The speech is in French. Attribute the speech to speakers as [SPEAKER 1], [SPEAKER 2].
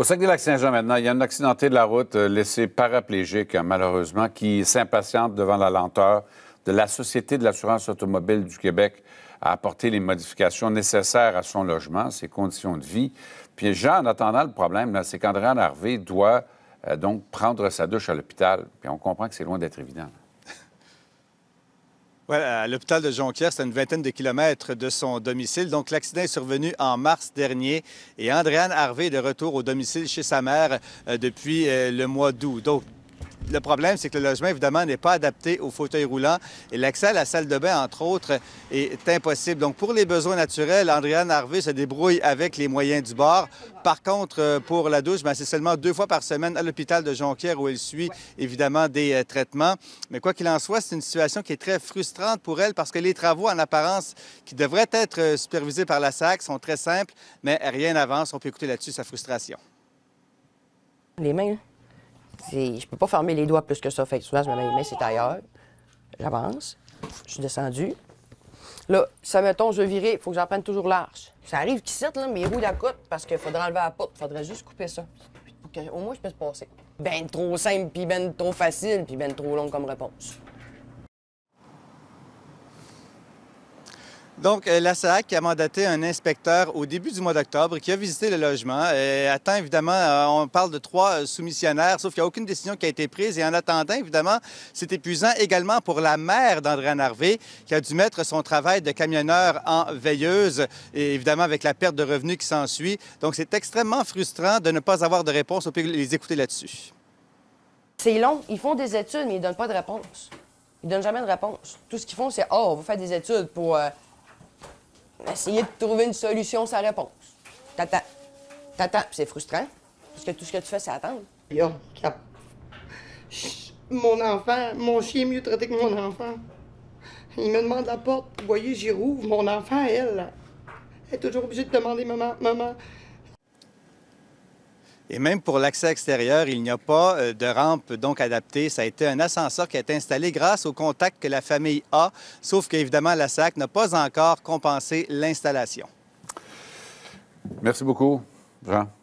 [SPEAKER 1] Au de la saint jean maintenant, il y a un accidenté de la route euh, laissé paraplégique, hein, malheureusement, qui s'impatiente devant la lenteur de la Société de l'assurance automobile du Québec à apporter les modifications nécessaires à son logement, ses conditions de vie. Puis Jean, en attendant le problème, c'est qu'André Harvey doit euh, donc prendre sa douche à l'hôpital. Puis on comprend que c'est loin d'être évident
[SPEAKER 2] l'hôpital de Jonquière, c'est à une vingtaine de kilomètres de son domicile. Donc, l'accident est survenu en mars dernier et Andréane Harvey est de retour au domicile chez sa mère euh, depuis euh, le mois d'août le problème, c'est que le logement, évidemment, n'est pas adapté aux fauteuils roulants et l'accès à la salle de bain, entre autres, est impossible. Donc, pour les besoins naturels, Andréane Harvey se débrouille avec les moyens du bord. Par contre, euh, pour la douche, ben, c'est seulement deux fois par semaine à l'hôpital de Jonquière où elle suit, évidemment, des euh, traitements. Mais quoi qu'il en soit, c'est une situation qui est très frustrante pour elle parce que les travaux, en apparence, qui devraient être euh, supervisés par la SAC sont très simples, mais rien n'avance. On peut écouter là-dessus sa frustration.
[SPEAKER 3] Les mains, hein? je peux pas fermer les doigts plus que ça. Fait que souvent, je me mets c'est ailleurs. J'avance. Je suis descendu. Là, ça mettons, je veux virer, faut que j'en prenne toujours large. Ça arrive sortent, là, mes roues d'accoute, parce qu'il faudrait enlever la porte. faudrait juste couper ça. au moins, je peux se passer. Ben trop simple, puis ben trop facile, puis ben trop long comme
[SPEAKER 2] réponse. Donc, euh, la SAC a mandaté un inspecteur au début du mois d'octobre qui a visité le logement. Et euh, attend, évidemment, euh, on parle de trois soumissionnaires, sauf qu'il n'y a aucune décision qui a été prise. Et en attendant, évidemment, c'est épuisant également pour la mère d'André Narvé qui a dû mettre son travail de camionneur en veilleuse, évidemment avec la perte de revenus qui s'ensuit. Donc, c'est extrêmement frustrant de ne pas avoir de réponse. On de les écouter là-dessus.
[SPEAKER 3] C'est long. Ils font des études, mais ils ne donnent pas de réponse. Ils ne donnent jamais de réponse. Tout ce qu'ils font, c'est « Oh, on va faire des études pour... Essayer de trouver une solution sans réponse. T'attends. T'attends. C'est frustrant. Parce que tout ce que tu fais, c'est attendre. Yo, Mon enfant, mon chien est mieux traité que mon enfant. Il me demande la porte. Vous voyez, j'y rouvre. Mon enfant, elle, elle est toujours obligée de demander maman, maman.
[SPEAKER 2] Et même pour l'accès extérieur, il n'y a pas euh, de rampe donc adaptée. Ça a été un ascenseur qui a été installé grâce au contact que la famille a, sauf qu'évidemment, la SAC n'a pas encore compensé l'installation.
[SPEAKER 1] Merci beaucoup, Jean.